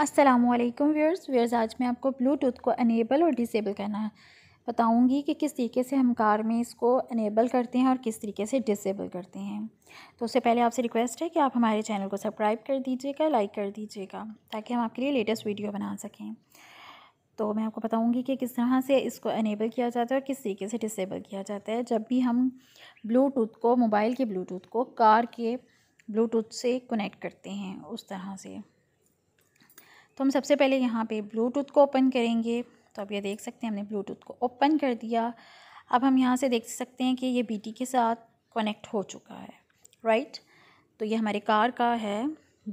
अस्सलाम वालेकुम viewers viewers आज मैं आपको ब्लूटूथ को अनेबल और डिसेबल करना है बताऊंगी कि किस तरीके से हम कार में इसको अनेबल करते हैं और किस तरीके से डिसेबल करते हैं तो उससे पहले आपसे रिक्वेस्ट है कि आप हमारे चैनल को सब्सक्राइब कर दीजिएगा लाइक कर दीजिएगा ताकि हम आपके लिए लेटेस्ट वीडियो बना सकें तो मैं आपको बताऊंगी कि किस तरह से इसको अनेबल किया जाता है और किस तरीके से डिसेबल किया जाता है जब भी हम ब्लूटूथ को मोबाइल के ब्लूटूथ को कार के ब्लूटूथ से कनेक्ट करते हैं उस तरह से तो हम सबसे पहले यहाँ पे ब्लूटूथ को ओपन करेंगे तो अब ये देख सकते हैं हमने ब्लूटूथ को ओपन कर दिया अब हम यहाँ से देख सकते हैं कि ये बी के साथ कनेक्ट हो चुका है राइट तो ये हमारे कार का है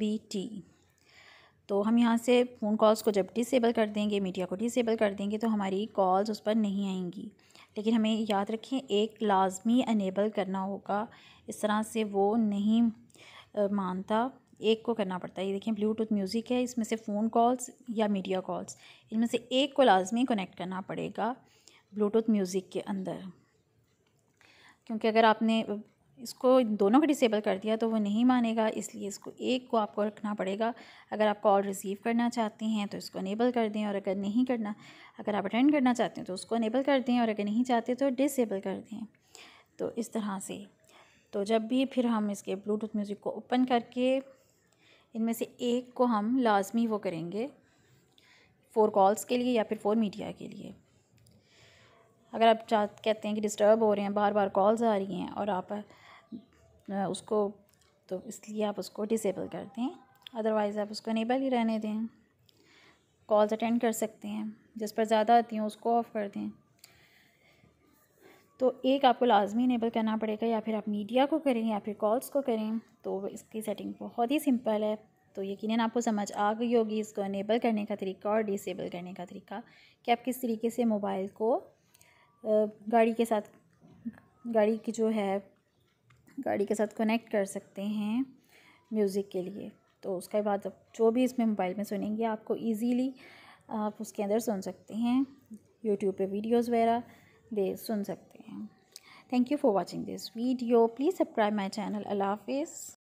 बी तो हम यहाँ से फ़ोन कॉल्स को जब डिसेबल कर देंगे मीडिया को डिसेबल कर देंगे तो हमारी कॉल्स उस पर नहीं आएंगी लेकिन हमें याद रखें एक लाजमी अनेबल करना होगा इस तरह से वो नहीं मानता एक को करना पड़ता है ये देखें ब्लूटूथ म्यूज़िक है इसमें से फ़ोन कॉल्स या मीडिया कॉल्स इनमें से एक को लाजमी कनेक्ट करना पड़ेगा ब्लूटूथ म्यूज़िक के अंदर क्योंकि अगर आपने इसको दोनों को डिसेबल कर दिया तो वो नहीं मानेगा इसलिए इसको एक को आपको रखना पड़ेगा अगर आप कॉल रिसीव करना चाहते हैं तो इसको इनेबल कर दें और अगर नहीं करना अगर आप अटेंड करना चाहते हैं तो उसको इनेबल कर दें और अगर नहीं चाहते तो डिसेबल कर दें तो इस तरह से तो जब भी फिर हम इसके ब्लूटूथ म्यूज़िक को ओपन करके इनमें से एक को हम लाजमी वो करेंगे फ़ोर कॉल्स के लिए या फिर फ़ोर मीडिया के लिए अगर आप चाह कहते हैं कि डिस्टर्ब हो रहे हैं बार बार कॉल्स आ रही हैं और आप उसको तो इसलिए आप उसको डिसेबल कर दें अदरवाइज़ आप उसको इनेबल ही रहने दें कॉल्स अटेंड कर सकते हैं जिस पर ज़्यादा आती हैं उसको ऑफ़ कर दें तो एक आपको लाजमी इनेबल करना पड़ेगा या फिर आप मीडिया को करें या फिर कॉल्स को करें तो इसकी सेटिंग बहुत ही सिंपल है तो यकीन आपको समझ आ गई होगी इसको इनेबल करने का तरीका और डिसेबल करने का तरीका कि आप किस तरीके से मोबाइल को गाड़ी के साथ गाड़ी की जो है गाड़ी के साथ कनेक्ट कर सकते हैं म्यूज़िक के लिए तो उसके बाद जो भी इसमें मोबाइल में सुनेंगे आपको इजीली आप उसके अंदर सुन सकते हैं यूट्यूब पे वीडियोस वगैरह दे सुन सकते हैं Thank you for watching this video. Please subscribe my channel. Allah Hafiz.